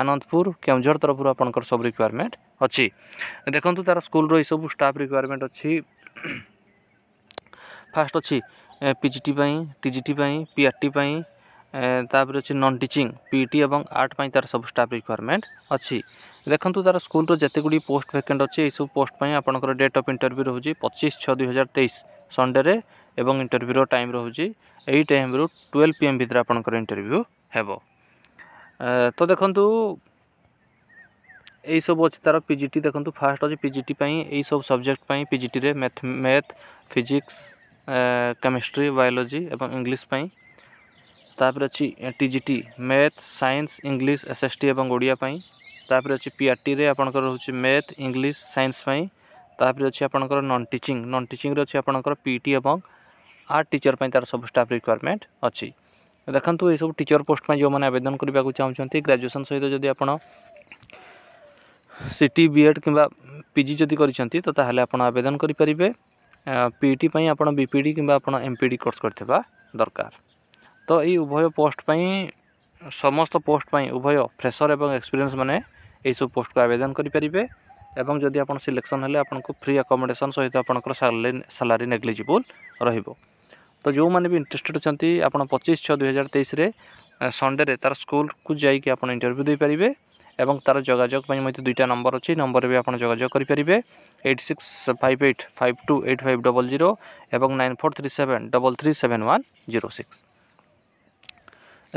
ଆନନ୍ଦପୁର କେଉଁଝର ତରଫରୁ ଆପଣଙ୍କର ସବୁ ରିକ୍ୱାରମେଣ୍ଟ ଅଛି ଦେଖନ୍ତୁ ତା'ର ସ୍କୁଲର ଏଇସବୁ ଷ୍ଟାଫ୍ ରିକ୍ୱାରମେଣ୍ଟ ଅଛି ଫାଷ୍ଟ ଅଛି ପିଜିଟି ପାଇଁ ଟିଜିଟି ପାଇଁ ପିଆର୍ଟି ପାଇଁ ତାପରେ ଅଛି ନନ୍ ଟିଚିଂ ପିଇଟି ଏବଂ ଆର୍ଟ ପାଇଁ ତା'ର ସବୁ ଷ୍ଟାଫ୍ ରିକ୍ୱାରମେଣ୍ଟ ଅଛି ଦେଖନ୍ତୁ ତା'ର ସ୍କୁଲର ଯେତେଗୁଡ଼ିଏ ପୋଷ୍ଟ ଭେକେଣ୍ଟ ଅଛି ଏଇସବୁ ପୋଷ୍ଟ ପାଇଁ ଆପଣଙ୍କର ଡେଟ୍ ଅଫ୍ ଇଣ୍ଟରଭ୍ୟୁ ରହୁଛି ପଚିଶ ଛଅ ଦୁଇ ହଜାର ତେଇଶ ସଣ୍ଡେରେ ଏବଂ ଇଣ୍ଟରଭ୍ୟୁର ଟାଇମ୍ ରହୁଛି ଏଇ ଟାଇମ୍ରୁ ଟୁଏଲ୍ଭ ପି ଏମ୍ ଭିତରେ ଆପଣଙ୍କର ଇଣ୍ଟରଭ୍ୟୁ ହେବ ତ ଦେଖନ୍ତୁ এইসব অছি তার পিজিটি দেখুন ফার্স্ট অছে পিজিটি এইসব subject PGT math math physics chemistry biology এবং ইংলিশ তাপরে অছি TGT math science English SST এবং ওড়িয়া তাপরে অছি পিআরটি আপনার রয়েছে ম্যাথ ইংলিশ সাইন্স তাপরে অছি আপনার নন টিচিং নন টিচিং অছি আপনার পিটি এবং আর্ট টিচর তার সব স্টাফ রিকোয়ারমেন্ট অছি ଦେଖନ୍ତୁ ଏସବୁ ଟିଚର ପୋଷ୍ଟ ପାଇଁ ଯେଉଁମାନେ ଆବେଦନ କରିବାକୁ ଚାହୁଁଛନ୍ତି ଗ୍ରାଜୁଏସନ୍ ସହିତ ଯଦି ଆପଣ ସି ଟି ବି ଏଡ଼୍ କିମ୍ବା ପି ଜି ଯଦି କରିଛନ୍ତି ତ ତାହେଲେ ଆପଣ ଆବେଦନ କରିପାରିବେ ପି ଟି ପାଇଁ ଆପଣ ବି ପି ଡ଼ି କିମ୍ବା ଆପଣ ଏମ୍ ପି ଡ଼ି କୋର୍ସ କରିଥିବା ଦରକାର ତ ଏଇ ଉଭୟ ପୋଷ୍ଟ ପାଇଁ ସମସ୍ତ ପୋଷ୍ଟ ପାଇଁ ଉଭୟ ଫ୍ରେସର ଏବଂ ଏକ୍ସପିରିଏନ୍ସ ମାନେ ଏହିସବୁ ପୋଷ୍ଟକୁ ଆବେଦନ କରିପାରିବେ ଏବଂ ଯଦି ଆପଣ ସିଲେକ୍ସନ୍ ହେଲେ ଆପଣଙ୍କୁ ଫ୍ରି ଆକୋମୋଡେସନ୍ ସହିତ ଆପଣଙ୍କର ସାଲାରୀ ସାଲାରୀ ନେଗ୍ଲିଜିବୁଲ୍ ରହିବ ତ ଯେଉଁମାନେ ବି ଇଣ୍ଟରେଷ୍ଟେଡ଼୍ ଅଛନ୍ତି ଆପଣ ପଚିଶ ଛଅ ଦୁଇହଜାର ତେଇଶରେ ସଣ୍ଡେରେ ତା'ର ସ୍କୁଲକୁ ଯାଇକି ଆପଣ ଇଣ୍ଟରଭ୍ୟୁ ଦେଇପାରିବେ ଏବଂ ତା'ର ଯୋଗାଯୋଗ ପାଇଁ ମଧ୍ୟ ଦୁଇଟା ନମ୍ବର ଅଛି ନମ୍ବରରେ ବି ଆପଣ ଯୋଗାଯୋଗ କରିପାରିବେ eight six five eight five two eight five double zero ଏବଂ nine four three seven double three seven one zero six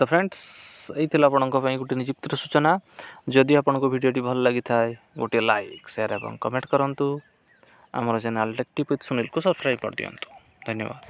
ତ ଫ୍ରେଣ୍ଡସ୍ এই আপনার গোটে নিযুক্তির সূচনা যদি আপনার ভিডিওটি ভাল লাগি থাকে গোটিয়ে লাইক সেয়ার এবং কমেন্ট করতু আমার channel tech tip with Sunil কু সবসক্রাইব করে দিও ধন্যবাদ